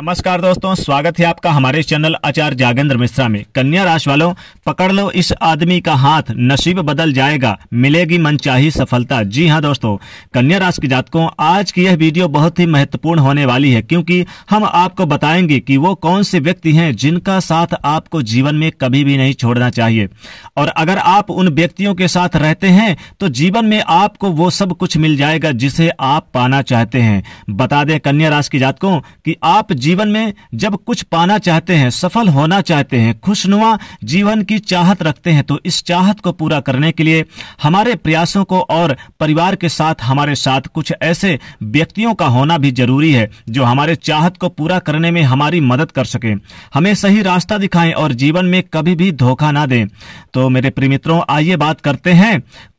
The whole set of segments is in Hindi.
नमस्कार दोस्तों स्वागत है आपका हमारे चैनल आचार्य जागेंद्र मिश्रा में कन्या राशि वालों पकड़ लो इस आदमी का हाथ नसीब बदल जाएगा मिलेगी मनचाही सफलता जी हाँ दोस्तों कन्या राशि के जातकों आज की यह वीडियो बहुत ही महत्वपूर्ण होने वाली है क्योंकि हम आपको बताएंगे कि वो कौन से व्यक्ति है जिनका साथ आपको जीवन में कभी भी नहीं छोड़ना चाहिए और अगर आप उन व्यक्तियों के साथ रहते हैं तो जीवन में आपको वो सब कुछ मिल जाएगा जिसे आप पाना चाहते हैं बता दें कन्या राशि के जातकों की आप जीवन में जब कुछ पाना चाहते हैं सफल होना चाहते हैं खुशनुमा जीवन की चाहत रखते हैं तो इस चाहत को पूरा करने के लिए हमारे प्रयासों को और परिवार के साथ हमारे साथ कुछ ऐसे व्यक्तियों का होना भी जरूरी है जो हमारे चाहत को पूरा करने में हमारी मदद कर सके हमें सही रास्ता दिखाएं और जीवन में कभी भी धोखा ना दें तो मेरे प्रिय मित्रों आइए बात करते हैं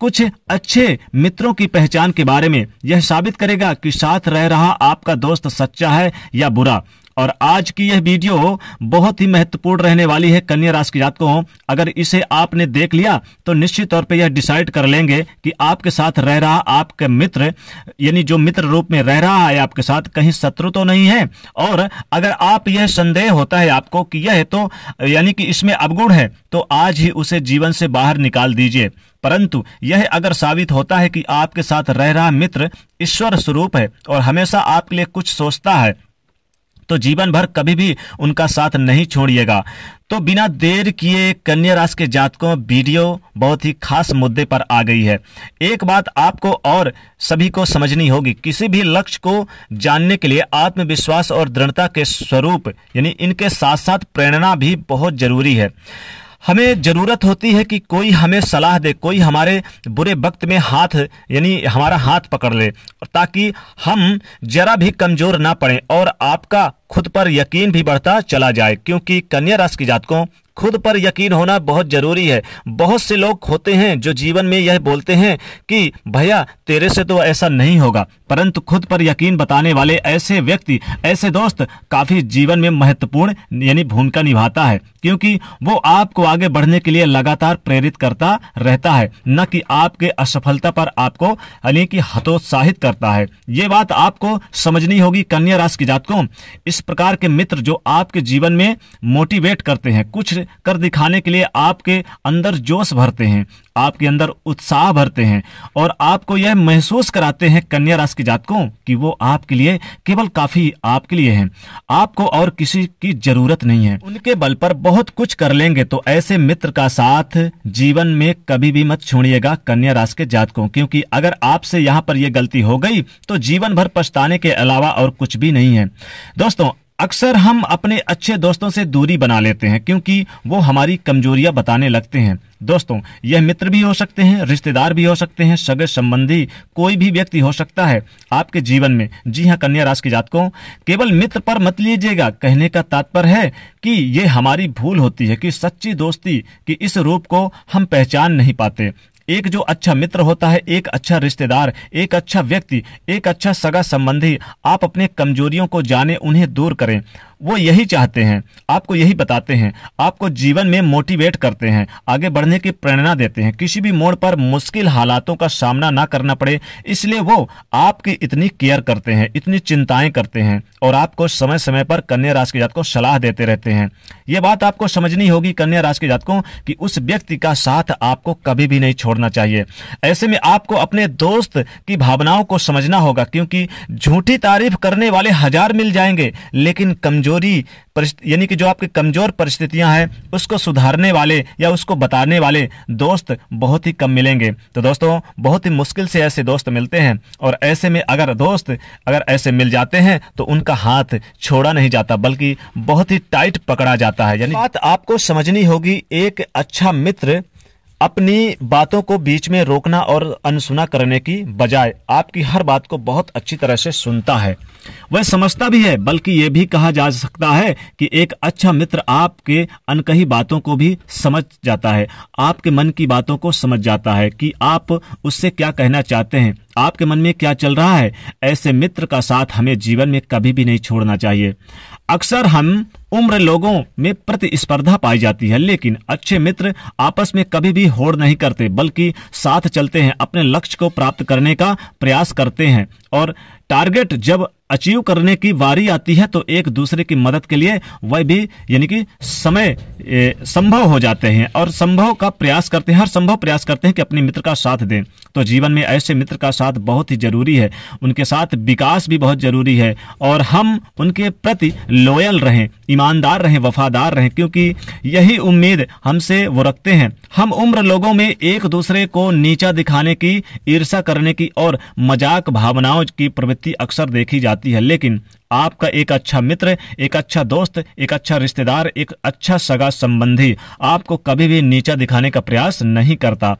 कुछ अच्छे मित्रों की पहचान के बारे में यह साबित करेगा कि साथ रह रहा आपका दोस्त सच्चा है या बुरा और आज की यह वीडियो बहुत ही महत्वपूर्ण रहने वाली है कन्या राशि के जातकों अगर इसे आपने देख लिया तो निश्चित तौर पर यह डिसाइड कर लेंगे कि आपके साथ रह रहा आपके मित्र यानी जो मित्र रूप में रह रहा है आपके साथ कहीं शत्रु तो नहीं है और अगर आप यह संदेह होता है आपको कि यह तो यानी कि इसमें अवगुण है तो आज ही उसे जीवन से बाहर निकाल दीजिए परंतु यह अगर साबित होता है कि आपके साथ रह रहा मित्र ईश्वर स्वरूप है और हमेशा आपके लिए कुछ सोचता है तो जीवन भर कभी भी उनका साथ नहीं छोड़िएगा तो बिना देर किए कन्या राशि के जातकों वीडियो बहुत ही खास मुद्दे पर आ गई है एक बात आपको और सभी को समझनी होगी किसी भी लक्ष्य को जानने के लिए आत्मविश्वास और दृढ़ता के स्वरूप यानी इनके साथ साथ प्रेरणा भी बहुत जरूरी है हमें ज़रूरत होती है कि कोई हमें सलाह दे कोई हमारे बुरे वक्त में हाथ यानी हमारा हाथ पकड़ ले ताकि हम जरा भी कमज़ोर ना पड़े और आपका खुद पर यकीन भी बढ़ता चला जाए क्योंकि कन्या राशि की जातकों खुद पर यकीन होना बहुत ज़रूरी है बहुत से लोग होते हैं जो जीवन में यह बोलते हैं कि भैया तेरे से तो ऐसा नहीं होगा परंतु खुद पर यकीन बताने वाले ऐसे व्यक्ति ऐसे दोस्त काफी जीवन में महत्वपूर्ण यानी भूमिका निभाता है क्योंकि वो आपको आगे बढ़ने के लिए लगातार प्रेरित करता रहता है न कि आपके असफलता पर आपको यानी कि हतोत्साहित करता है ये बात आपको समझनी होगी कन्या राशि की जातकों इस प्रकार के मित्र जो आपके जीवन में मोटिवेट करते हैं कुछ कर दिखाने के लिए आपके अंदर जोश भरते हैं आपके अंदर उत्साह भरते हैं और आपको यह महसूस कराते हैं कन्या राशि के जातकों कि वो आपके लिए केवल काफी आपके लिए हैं आपको और किसी की जरूरत नहीं है उनके बल पर बहुत कुछ कर लेंगे तो ऐसे मित्र का साथ जीवन में कभी भी मत छोड़िएगा कन्या राशि के जातकों क्योंकि अगर आपसे यहाँ पर यह गलती हो गई तो जीवन भर पछताने के अलावा और कुछ भी नहीं है दोस्तों अक्सर हम अपने अच्छे दोस्तों से दूरी बना लेते हैं क्योंकि वो हमारी कमजोरियां बताने लगते हैं दोस्तों यह मित्र भी हो सकते हैं रिश्तेदार भी हो सकते हैं सगे संबंधी कोई भी व्यक्ति हो सकता है आपके जीवन में जी हाँ कन्या राशि के जातकों केवल मित्र पर मत लीजिएगा कहने का तात्पर्य है कि ये हमारी भूल होती है कि सच्ची दोस्ती की इस रूप को हम पहचान नहीं पाते एक जो अच्छा मित्र होता है एक अच्छा रिश्तेदार एक अच्छा व्यक्ति एक अच्छा सगा संबंधी आप अपने कमजोरियों को जाने उन्हें दूर करें वो यही चाहते हैं आपको यही बताते हैं आपको जीवन में मोटिवेट करते हैं आगे बढ़ने की प्रेरणा देते हैं किसी भी मोड़ पर मुश्किल हालातों का सामना ना करना पड़े इसलिए वो आपकी इतनी केयर करते हैं इतनी चिंताएं करते हैं और आपको समय समय पर कन्या राशि के जात को सलाह देते रहते हैं ये बात आपको समझनी होगी कन्या राशि के जात को कि उस व्यक्ति का साथ आपको कभी भी नहीं छोड़ना चाहिए ऐसे में आपको अपने दोस्त की भावनाओं को समझना होगा क्योंकि झूठी तारीफ करने वाले हजार मिल जाएंगे लेकिन कमजोर कमजोरी यानी कि जो आपके कमजोर परिस्थितियां हैं उसको सुधारने वाले या उसको बताने वाले दोस्त बहुत ही कम मिलेंगे तो दोस्तों बहुत ही मुश्किल से ऐसे दोस्त मिलते हैं और ऐसे में अगर दोस्त अगर ऐसे मिल जाते हैं तो उनका हाथ छोड़ा नहीं जाता बल्कि बहुत ही टाइट पकड़ा जाता है यानी बात आपको समझनी होगी एक अच्छा मित्र अपनी बातों को बीच में रोकना और अनसुना करने की बजाय आपकी हर बात को बहुत अच्छी तरह से सुनता है वह समझता भी है बल्कि ये भी कहा जा सकता है कि एक अच्छा मित्र आपके अनकही बातों को भी समझ जाता है आपके मन की बातों को समझ जाता है कि आप उससे क्या कहना चाहते हैं आपके मन में क्या चल रहा है ऐसे मित्र का साथ हमें जीवन में कभी भी नहीं छोड़ना चाहिए अक्सर हम उम्र लोगों में प्रतिस्पर्धा पाई जाती है लेकिन अच्छे मित्र आपस में कभी भी होड़ नहीं करते बल्कि साथ चलते हैं अपने लक्ष्य को प्राप्त करने का प्रयास करते हैं और टारगेट जब अचीव करने की बारी आती है तो एक दूसरे की मदद के लिए वह भी यानी कि समय संभव हो जाते हैं और संभव का प्रयास करते हैं हर संभव प्रयास करते हैं कि अपने मित्र का साथ दें तो जीवन में ऐसे मित्र का साथ बहुत ही जरूरी है उनके साथ विकास भी बहुत जरूरी है और हम उनके प्रति लॉयल रहें ईमानदार रहें वफादार रहें क्योंकि यही उम्मीद हमसे वो रखते हैं हम उम्र लोगों में एक दूसरे को नीचा दिखाने की ईर्षा करने की और मजाक भावनाओं की प्रवृत्ति अक्सर देखी जाती जाती है लेकिन आपका एक अच्छा मित्र एक अच्छा दोस्त एक अच्छा रिश्तेदार एक अच्छा सगा संबंधी आपको कभी भी नीचा दिखाने का प्रयास नहीं करता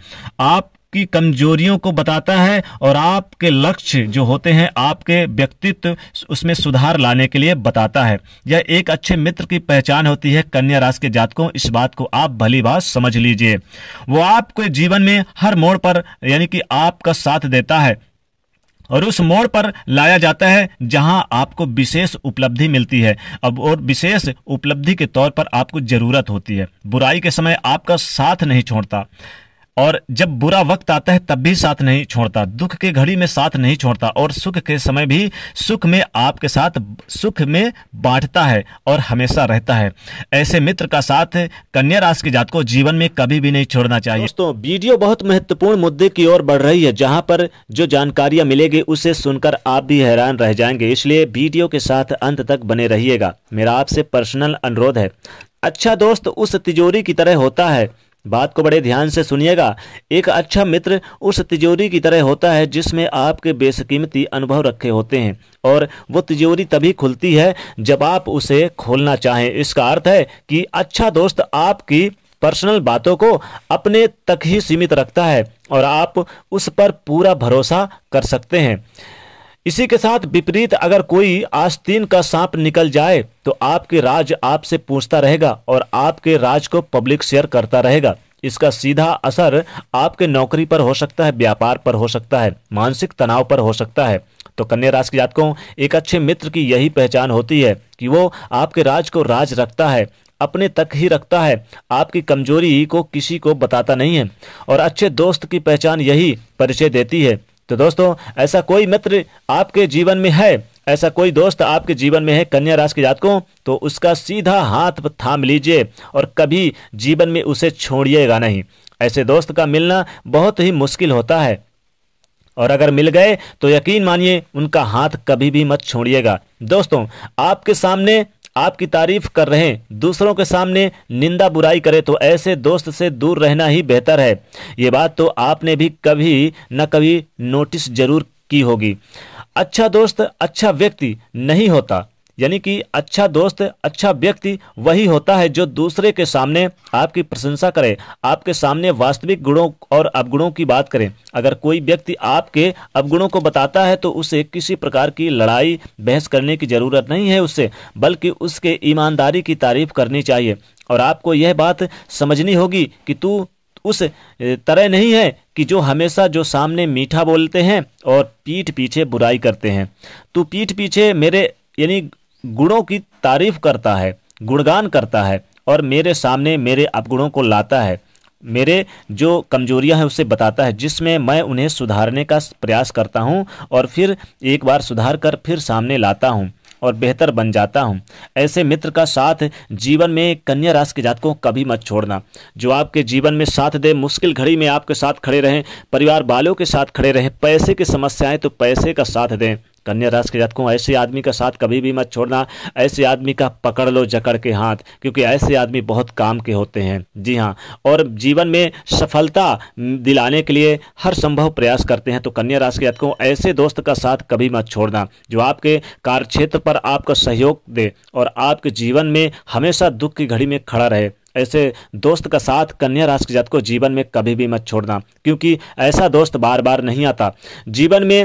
आप की कमजोरियों को बताता है और आपके लक्ष्य जो होते हैं आपके व्यक्तित्व उसमें सुधार लाने के लिए बताता है यह एक अच्छे मित्र की पहचान होती है कन्या राशि के जातकों इस बात को आप भली बात समझ लीजिए वो आपके जीवन में हर मोड़ पर यानी कि आपका साथ देता है और उस मोड़ पर लाया जाता है जहां आपको विशेष उपलब्धि मिलती है अब और विशेष उपलब्धि के तौर पर आपको जरूरत होती है बुराई के समय आपका साथ नहीं छोड़ता और जब बुरा वक्त आता है तब भी साथ नहीं छोड़ता दुख के घड़ी में साथ नहीं छोड़ता और सुख के समय भी सुख में आपके साथ सुख में बांटता है और हमेशा रहता है ऐसे मित्र का साथ कन्या राशि के जात को जीवन में कभी भी नहीं छोड़ना चाहिए दोस्तों वीडियो बहुत महत्वपूर्ण मुद्दे की ओर बढ़ रही है जहाँ पर जो जानकारियां मिलेगी उसे सुनकर आप भी हैरान रह जाएंगे इसलिए वीडियो के साथ अंत तक बने रहिएगा मेरा आपसे पर्सनल अनुरोध है अच्छा दोस्त उस तिजोरी की तरह होता है बात को बड़े ध्यान से सुनिएगा एक अच्छा मित्र उस तिजोरी की तरह होता है जिसमें आपके बेसकीमती अनुभव रखे होते हैं और वो तिजोरी तभी खुलती है जब आप उसे खोलना चाहें इसका अर्थ है कि अच्छा दोस्त आपकी पर्सनल बातों को अपने तक ही सीमित रखता है और आप उस पर पूरा भरोसा कर सकते हैं इसी के साथ विपरीत अगर कोई आस्तीन का सांप निकल जाए तो आपके राज आपसे पूछता रहेगा और आपके राज को पब्लिक शेयर करता रहेगा इसका सीधा असर आपके नौकरी पर हो सकता है व्यापार पर हो सकता है मानसिक तनाव पर हो सकता है तो कन्या राशि के जातकों एक अच्छे मित्र की यही पहचान होती है कि वो आपके राज को राज रखता है अपने तक ही रखता है आपकी कमजोरी को किसी को बताता नहीं है और अच्छे दोस्त की पहचान यही परिचय देती है तो दोस्तों ऐसा कोई मित्र आपके जीवन में है ऐसा कोई दोस्त आपके जीवन में है कन्या राशि के जातकों तो उसका सीधा हाथ थाम लीजिए और कभी जीवन में उसे छोड़िएगा नहीं ऐसे दोस्त का मिलना बहुत ही मुश्किल होता है और अगर मिल गए तो यकीन मानिए उनका हाथ कभी भी मत छोड़िएगा दोस्तों आपके सामने आपकी तारीफ कर रहे हैं दूसरों के सामने निंदा बुराई करे तो ऐसे दोस्त से दूर रहना ही बेहतर है ये बात तो आपने भी कभी न कभी नोटिस जरूर की होगी अच्छा दोस्त अच्छा व्यक्ति नहीं होता यानी कि अच्छा दोस्त अच्छा व्यक्ति वही होता है जो दूसरे के सामने आपकी प्रशंसा करे आपके सामने वास्तविक गुणों और अवगुणों की बात करें अगर कोई व्यक्ति आपके अवगुणों को बताता है तो उसे किसी प्रकार की लड़ाई बहस करने की ज़रूरत नहीं है उससे बल्कि उसके ईमानदारी की तारीफ करनी चाहिए और आपको यह बात समझनी होगी कि तू उस तरह नहीं है कि जो हमेशा जो सामने मीठा बोलते हैं और पीठ पीछे बुराई करते हैं तू पीठ पीछे मेरे यानी गुणों की तारीफ करता है गुणगान करता है और मेरे सामने मेरे अपगुणों को लाता है मेरे जो कमजोरियां हैं उसे बताता है जिसमें मैं उन्हें सुधारने का प्रयास करता हूं और फिर एक बार सुधार कर फिर सामने लाता हूं और बेहतर बन जाता हूं ऐसे मित्र का साथ जीवन में कन्या राशि के जातकों कभी मत छोड़ना जो आपके जीवन में साथ दे मुश्किल घड़ी में आपके साथ खड़े रहें परिवार वालों के साथ खड़े रहें पैसे की समस्याएं तो पैसे का साथ दें कन्या राशि के जातकों ऐसे आदमी का साथ कभी भी मत छोड़ना ऐसे आदमी का पकड़ लो जकड़ के हाथ क्योंकि ऐसे आदमी बहुत काम के होते हैं जी हाँ और जीवन में सफलता दिलाने के लिए हर संभव प्रयास करते हैं तो कन्या राशि के जातकों ऐसे दोस्त का साथ कभी मत छोड़ना जो आपके कार्य क्षेत्र पर आपका सहयोग दे और आपके जीवन में हमेशा दुख की घड़ी में खड़ा रहे ऐसे दोस्त का साथ कन्या राशि के जात को जीवन में कभी भी मत छोड़ना क्योंकि ऐसा दोस्त बार बार नहीं आता जीवन में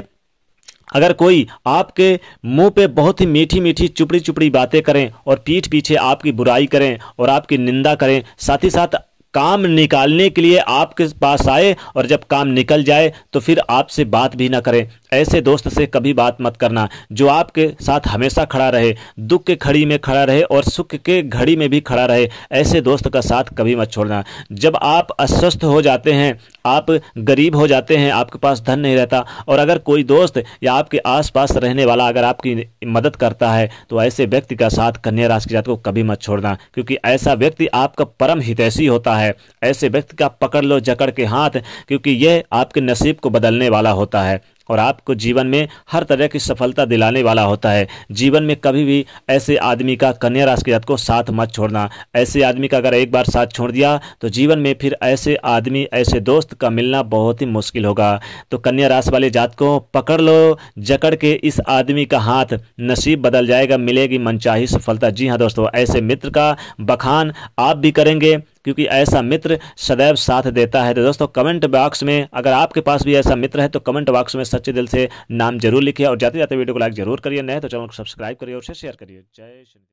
अगर कोई आपके मुंह पे बहुत ही मीठी मीठी चुपड़ी चुपड़ी बातें करें और पीठ पीछे आपकी बुराई करें और आपकी निंदा करें साथ ही साथ काम निकालने के लिए आपके पास आए और जब काम निकल जाए तो फिर आपसे बात भी ना करें ऐसे दोस्त से कभी बात मत करना जो आपके साथ हमेशा खड़ा रहे दुख के घड़ी में खड़ा रहे और सुख के घड़ी में भी खड़ा रहे ऐसे दोस्त का साथ कभी मत छोड़ना जब आप अस्वस्थ हो जाते हैं आप गरीब हो जाते हैं आपके पास धन नहीं रहता और अगर कोई दोस्त या आपके आसपास रहने वाला अगर आपकी मदद करता है तो ऐसे व्यक्ति का साथ कन्या राशि के जात को कभी मत छोड़ना क्योंकि ऐसा व्यक्ति आपका परम हितैषी होता है है ऐसे व्यक्ति का पकड़ लो जकड़ के हाथ क्योंकि यह आपके नसीब को बदलने वाला होता है और आपको जीवन में हर तरह की सफलता दिलाने वाला होता है जीवन में कभी भी ऐसे आदमी का कन्या राशि के जात को साथ मत छोड़ना ऐसे आदमी का अगर एक बार साथ छोड़ दिया तो जीवन में फिर ऐसे आदमी ऐसे दोस्त का मिलना बहुत ही मुश्किल होगा तो कन्या राशि वाले जात को पकड़ लो जकड़ के इस आदमी का हाथ नसीब बदल जाएगा मिलेगी मनचाही सफलता जी हाँ दोस्तों ऐसे मित्र का बखान आप भी करेंगे क्योंकि ऐसा मित्र सदैव साथ देता है तो दोस्तों कमेंट बॉक्स में अगर आपके पास भी ऐसा मित्र है तो कमेंट बॉक्स में सच्चे दिल से नाम जरूर लिखिए और जाते जाते वीडियो को लाइक जरूर करिए नए तो चैनल को सब्सक्राइब करिए और शेयर करिए जय श्री